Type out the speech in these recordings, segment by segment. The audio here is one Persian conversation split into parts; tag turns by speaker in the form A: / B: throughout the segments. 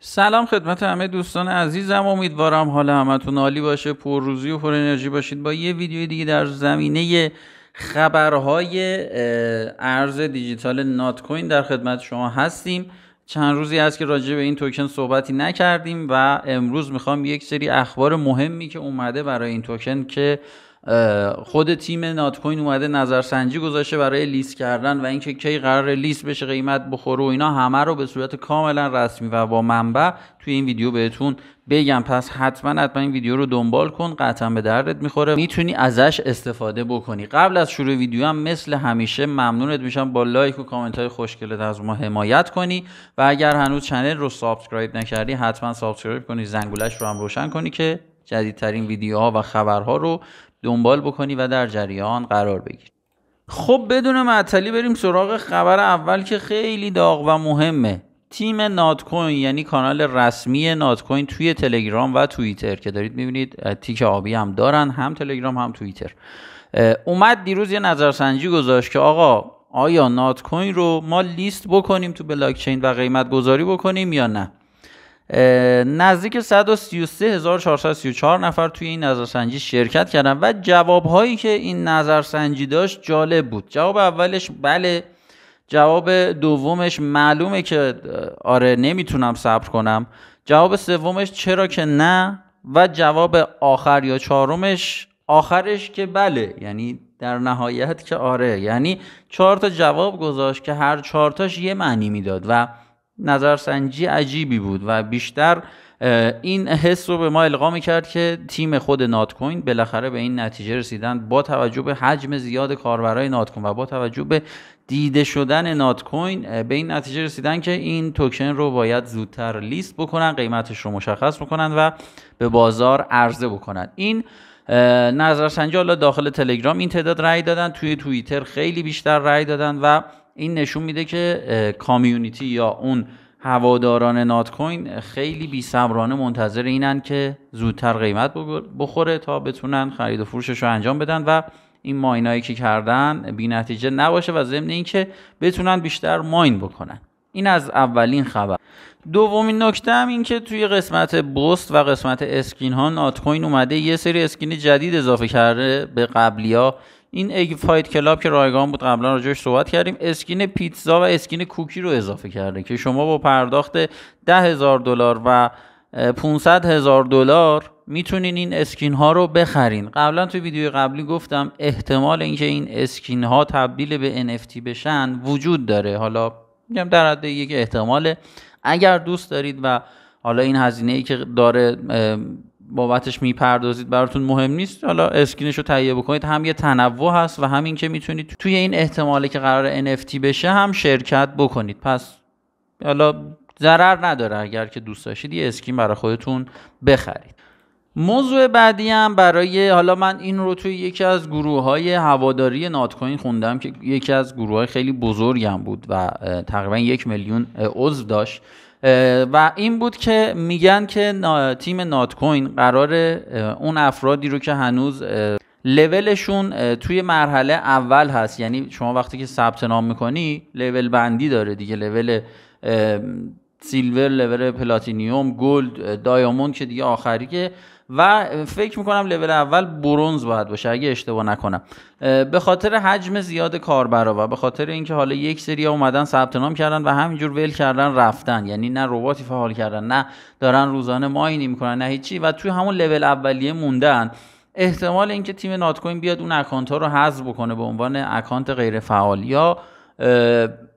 A: سلام خدمت همه دوستان عزیزم امیدوارم حال همتون عالی باشه پر روزی و پر انرژی باشید با یه ویدیو دیگه در زمینه خبرهای ارز دیجیتال نات کوین در خدمت شما هستیم چند روزی است که راجع به این توکن صحبتی نکردیم و امروز میخوام یک سری اخبار مهمی که اومده برای این توکن که خود تیم نات کوین اومده نظرسنجی گذاشته برای لیست کردن و اینکه کی قرار لیست بشه قیمت بخوره و اینا همه رو به صورت کاملا رسمی و با منبع توی این ویدیو بهتون بگم پس حتما حتما این ویدیو رو دنبال کن قطعا به دردت میخوره میتونی ازش استفاده بکنی قبل از شروع ویدیو هم مثل همیشه ممنونت میشم با لایک و کامنت های خوشگلت از ما حمایت کنی و اگر هنوز چنل رو سابسکرایب نکردی حتما سابسکرایب کنی زنگولش رو هم روشن کنی که جدیدترین ویدیوها و خبرها رو دنبال بکنی و در جریان قرار بگیری خب بدون معطلی بریم سراغ خبر اول که خیلی داغ و مهمه تیم ناتکوین یعنی کانال رسمی ناتکوین توی تلگرام و توییتر که دارید میبینید تیک آبی هم دارن هم تلگرام هم توییتر اومد دیروز یه نظرسنجی گذاشت که آقا آیا ناتکوین کوین رو ما لیست بکنیم تو بلاک و قیمت گذاری بکنیم یا نه نزدیک 133434 نفر توی این نظرسنجی شرکت کردن و جوابهایی که این نظرسنجی داشت جالب بود جواب اولش بله جواب دومش معلومه که آره نمیتونم صبر کنم جواب سومش چرا که نه و جواب آخر یا چهارمش آخرش که بله یعنی در نهایت که آره یعنی چهار تا جواب گذاشت که هر چهار تاش یه معنی میداد و نظرسنجی عجیبی بود و بیشتر این حس رو به ما القا کرد که تیم خود ناتکوین بالاخره به این نتیجه رسیدن با توجه به حجم زیاد کاربرای ناتکوین و با توجه به دیده شدن ناتکوین به این نتیجه رسیدن که این توکن رو باید زودتر لیست بکنن قیمتش رو مشخص بکنن و به بازار عرضه بکنن این نظرسنجی حالا داخل تلگرام این تعداد رأی دادن توی توییتر خیلی بیشتر رأی دادن و این نشون میده که کامیونیتی یا اون هواداران نات کوین خیلی بیصبرانه منتظر اینن که زودتر قیمت بخوره تا بتونن خرید و فروشش رو انجام بدن و این ماینایی که کردن بی نتیجه نباشه و ضمن اینکه بتونن بیشتر ماین بکنن این از اولین خبر دومین نکته هم این که توی قسمت بست و قسمت اسکین ها نات کوین اومده یه سری اسکین جدید اضافه کرده به قبلی ها این اگ فایت کلاب که رایگان بود قبلا راجعش صحبت کردیم اسکین پیتزا و اسکین کوکی رو اضافه کرده که شما با پرداخت ده هزار دلار و 500 هزار دلار میتونین این اسکین ها رو بخرین قبلا تو ویدیو قبلی گفتم احتمال اینکه این اسکین ها تبدیل به NFT بشن وجود داره حالا میگم در حد یک احتماله اگر دوست دارید و حالا این هزینه ای که داره بابتش میپردازید براتون مهم نیست حالا اسکینش رو تهیه بکنید هم یه تنوع هست و همین که میتونید توی این احتمالی که قرار NFT بشه هم شرکت بکنید پس حالا ضرر نداره اگر که دوست داشتید یه اسکین برای خودتون بخرید موضوع بعدی هم برای حالا من این رو توی یکی از گروه های هواداری ناتکوین خوندم که یکی از گروه های خیلی بزرگم بود و تقریبا یک میلیون عضو داشت و این بود که میگن که تیم نات کوین قرار اون افرادی رو که هنوز لولشون توی مرحله اول هست یعنی شما وقتی که ثبت نام میکنی لول بندی داره دیگه لول سیلور لول پلاتینیوم گلد دایاموند که دیگه آخری که و فکر میکنم لول اول برونز باید باشه اگه اشتباه نکنم به خاطر حجم زیاد کاربرا و به خاطر اینکه حالا یک سری ها اومدن ثبت نام کردن و همینجور ول کردن رفتن یعنی نه رباتی فعال کردن نه دارن روزانه ماینی میکنن نه هیچی و توی همون لول اولیه موندن احتمال اینکه تیم ناتکوین بیاد اون اکانت ها رو حذف بکنه به عنوان اکانت غیر فعال یا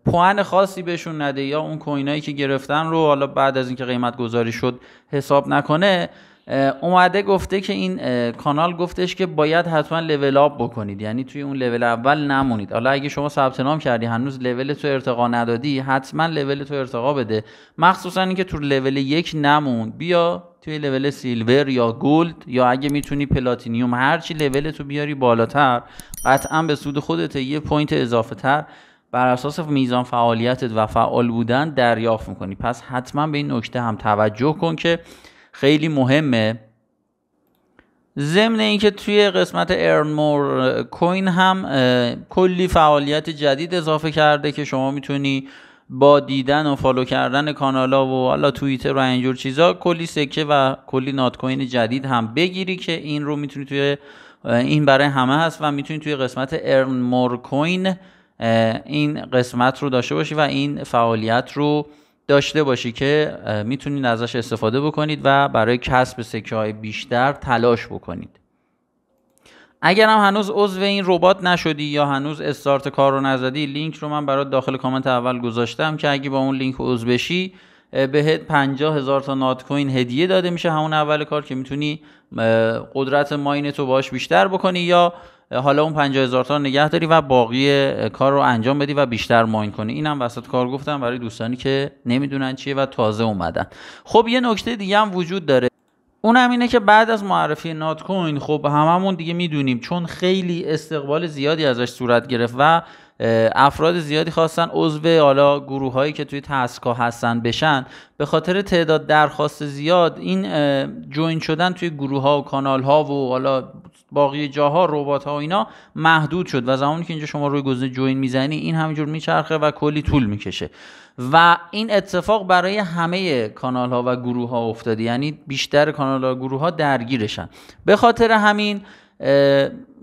A: پوان خاصی بهشون نده یا اون کوینایی که گرفتن رو حالا بعد از اینکه قیمت گذاری شد حساب نکنه اومده گفته که این کانال گفتش که باید حتما لول اپ بکنید یعنی توی اون لول اول نمونید حالا اگه شما ثبت نام کردی هنوز لول تو ارتقا ندادی حتما لول تو ارتقا بده مخصوصا اینکه تو لول یک نمون بیا توی لول سیلور یا گلد یا اگه میتونی پلاتینیوم هرچی لول تو بیاری بالاتر قطعا به سود خودت یه پوینت اضافه تر بر اساس میزان فعالیتت و فعال بودن دریافت میکنی پس حتما به این نکته هم توجه کن که خیلی مهمه ضمن اینکه توی قسمت ارنمور کوین هم کلی فعالیت جدید اضافه کرده که شما میتونی با دیدن و فالو کردن کانالا و حالا توییتر و اینجور چیزا کلی سکه و کلی نات کوین جدید هم بگیری که این رو میتونی توی این برای همه هست و میتونی توی قسمت ارن مور کوین این قسمت رو داشته باشی و این فعالیت رو داشته باشی که میتونید ازش استفاده بکنید و برای کسب سکه های بیشتر تلاش بکنید اگر هم هنوز عضو این ربات نشدی یا هنوز استارت کار رو نزدی لینک رو من برات داخل کامنت اول گذاشتم که اگه با اون لینک عضو بشی بهت 50 هزار تا نات کوین هدیه داده میشه همون اول کار که میتونی قدرت ماین تو باش بیشتر بکنی یا حالا اون 50 هزار تا نگه داری و باقی کار رو انجام بدی و بیشتر ماین کنی اینم وسط کار گفتم برای دوستانی که نمیدونن چیه و تازه اومدن خب یه نکته دیگه هم وجود داره اون هم اینه که بعد از معرفی نات کوین خب هممون دیگه میدونیم چون خیلی استقبال زیادی ازش صورت گرفت و افراد زیادی خواستن عضو حالا گروه هایی که توی تسکا هستن بشن به خاطر تعداد درخواست زیاد این جوین شدن توی گروه ها و کانال ها و حالا باقی جاها ربات ها و اینا محدود شد و زمانی که اینجا شما روی گزینه جوین میزنی این همینجور میچرخه و کلی طول میکشه و این اتفاق برای همه کانال ها و گروه ها افتاده یعنی بیشتر کانال ها و گروه ها درگیرشن به خاطر همین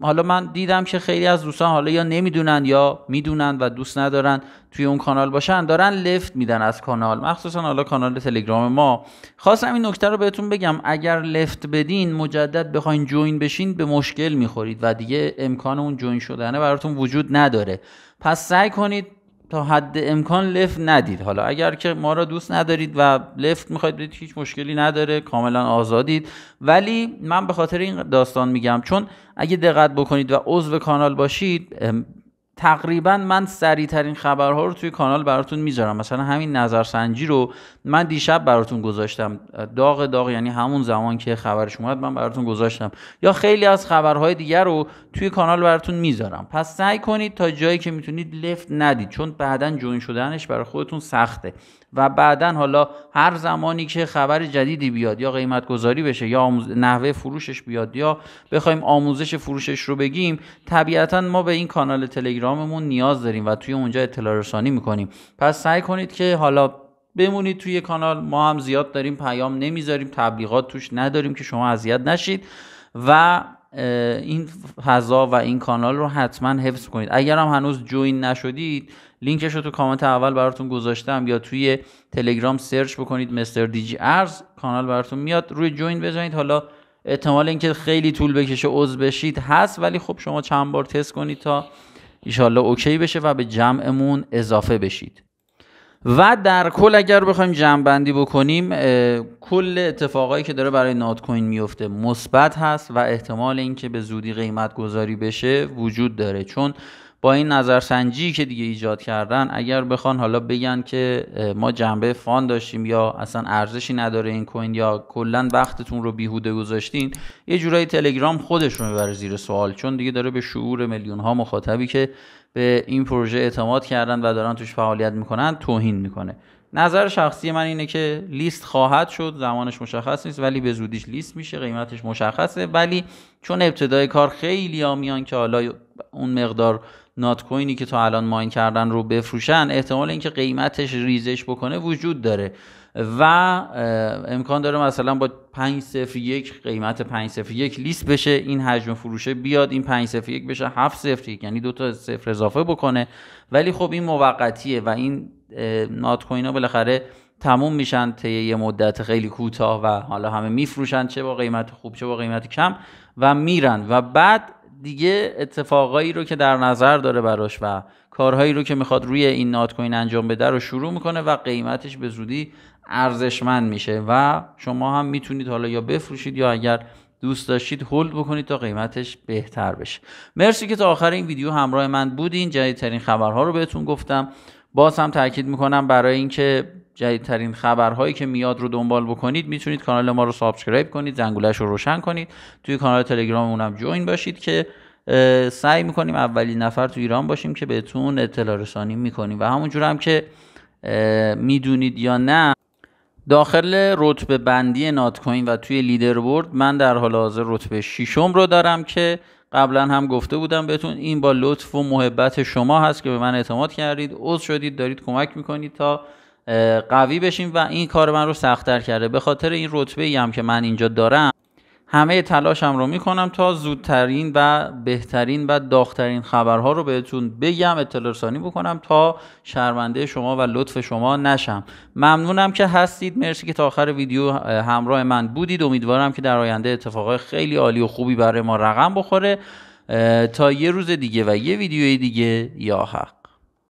A: حالا من دیدم که خیلی از دوستان حالا یا نمیدونن یا میدونن و دوست ندارن توی اون کانال باشن دارن لفت میدن از کانال مخصوصا حالا کانال تلگرام ما خواستم این نکته رو بهتون بگم اگر لفت بدین مجدد بخواین جوین بشین به مشکل میخورید و دیگه امکان اون جوین شدنه براتون وجود نداره پس سعی کنید تا حد امکان لفت ندید حالا اگر که ما را دوست ندارید و لفت میخواید بدید هیچ مشکلی نداره کاملا آزادید ولی من به خاطر این داستان میگم چون اگه دقت بکنید و عضو کانال باشید تقریبا من سریع ترین خبرها رو توی کانال براتون میذارم مثلا همین نظرسنجی رو من دیشب براتون گذاشتم داغ داغ یعنی همون زمان که خبرش اومد من براتون گذاشتم یا خیلی از خبرهای دیگر رو توی کانال براتون میذارم پس سعی کنید تا جایی که میتونید لفت ندید چون بعدا جوین شدنش برای خودتون سخته و بعدا حالا هر زمانی که خبر جدیدی بیاد یا قیمت گذاری بشه یا نحوه فروشش بیاد یا بخوایم آموزش فروشش رو بگیم طبیعتا ما به این کانال تلگرام مون نیاز داریم و توی اونجا اطلاع رسانی میکنیم پس سعی کنید که حالا بمونید توی کانال ما هم زیاد داریم پیام نمیذاریم تبلیغات توش نداریم که شما اذیت نشید و این فضا و این کانال رو حتما حفظ کنید اگر هم هنوز جوین نشدید لینکش رو تو کامنت اول براتون گذاشتم یا توی تلگرام سرچ بکنید مستر دیجی ارز کانال براتون میاد روی جوین بزنید حالا احتمال اینکه خیلی طول بکشه عضو بشید هست ولی خب شما چند بار تست کنید تا ایشالله اوکی بشه و به جمعمون اضافه بشید و در کل اگر بخوایم جمع بندی بکنیم کل اتفاقایی که داره برای نات کوین میفته مثبت هست و احتمال اینکه به زودی قیمت گذاری بشه وجود داره چون با این نظرسنجی که دیگه ایجاد کردن اگر بخوان حالا بگن که ما جنبه فان داشتیم یا اصلا ارزشی نداره این کوین یا کلا وقتتون رو بیهوده گذاشتین یه جورایی تلگرام خودش رو میبره زیر سوال چون دیگه داره به شعور میلیون ها مخاطبی که به این پروژه اعتماد کردن و دارن توش فعالیت میکنن توهین میکنه نظر شخصی من اینه که لیست خواهد شد زمانش مشخص نیست ولی به زودیش لیست میشه قیمتش مشخصه ولی چون ابتدای کار خیلی میان که حالا اون مقدار نات کوینی که تا الان ماین کردن رو بفروشن احتمال اینکه قیمتش ریزش بکنه وجود داره و امکان داره مثلا با 501 قیمت 501 لیست بشه این حجم فروشه بیاد این 501 بشه 701 یعنی دو تا صفر اضافه بکنه ولی خب این موقتیه و این نات کوین ها بالاخره تموم میشن طی یه مدت خیلی کوتاه و حالا همه میفروشن چه با قیمت خوب چه با قیمت کم و میرن و بعد دیگه اتفاقایی رو که در نظر داره براش و کارهایی رو که میخواد روی این نات کوین انجام بده رو شروع میکنه و قیمتش به زودی ارزشمند میشه و شما هم میتونید حالا یا بفروشید یا اگر دوست داشتید هولد بکنید تا قیمتش بهتر بشه مرسی که تا آخر این ویدیو همراه من بودین جدیدترین خبرها رو بهتون گفتم باز هم تاکید میکنم برای اینکه جدیدترین خبرهایی که میاد رو دنبال بکنید میتونید کانال ما رو سابسکرایب کنید زنگولش رو روشن کنید توی کانال تلگراممون هم جوین باشید که سعی میکنیم اولین نفر تو ایران باشیم که بهتون اطلاع رسانی میکنیم و همونجور هم که میدونید یا نه داخل رتبه بندی نات کوین و توی لیدربورد من در حال حاضر رتبه ششم رو دارم که قبلا هم گفته بودم بهتون این با لطف و محبت شما هست که به من اعتماد کردید عضو شدید دارید کمک میکنید تا قوی بشیم و این کار من رو سختتر کرده به خاطر این رتبه ای هم که من اینجا دارم همه تلاشم رو میکنم تا زودترین و بهترین و داغترین خبرها رو بهتون بگم اطلاع رسانی بکنم تا شرمنده شما و لطف شما نشم ممنونم که هستید مرسی که تا آخر ویدیو همراه من بودید امیدوارم که در آینده اتفاقای خیلی عالی و خوبی برای ما رقم بخوره تا یه روز دیگه و یه ویدیوی دیگه یا حق